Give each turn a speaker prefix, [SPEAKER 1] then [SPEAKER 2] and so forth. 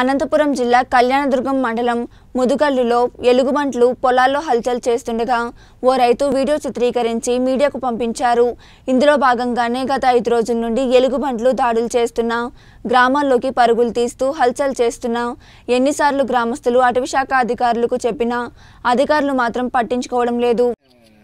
[SPEAKER 1] అనంతపురం జిల్లా కళ్యాణదుర్గం మండలం ముదుగల్లులో ఎలుగుబంట్లు పొలాల్లో హల్చల్ చేస్తుండగా ఓ రైతు వీడియో చిత్రీకరించి మీడియాకు పంపించారు ఇందులో భాగంగానే గత ఐదు రోజుల నుండి ఎలుగుబంట్లు దాడులు చేస్తున్నా గ్రామాల్లోకి పరుగులు తీస్తూ హల్చల్ చేస్తున్నా ఎన్నిసార్లు గ్రామస్తులు అటవీ శాఖ అధికారులకు చెప్పినా అధికారులు మాత్రం పట్టించుకోవడం లేదు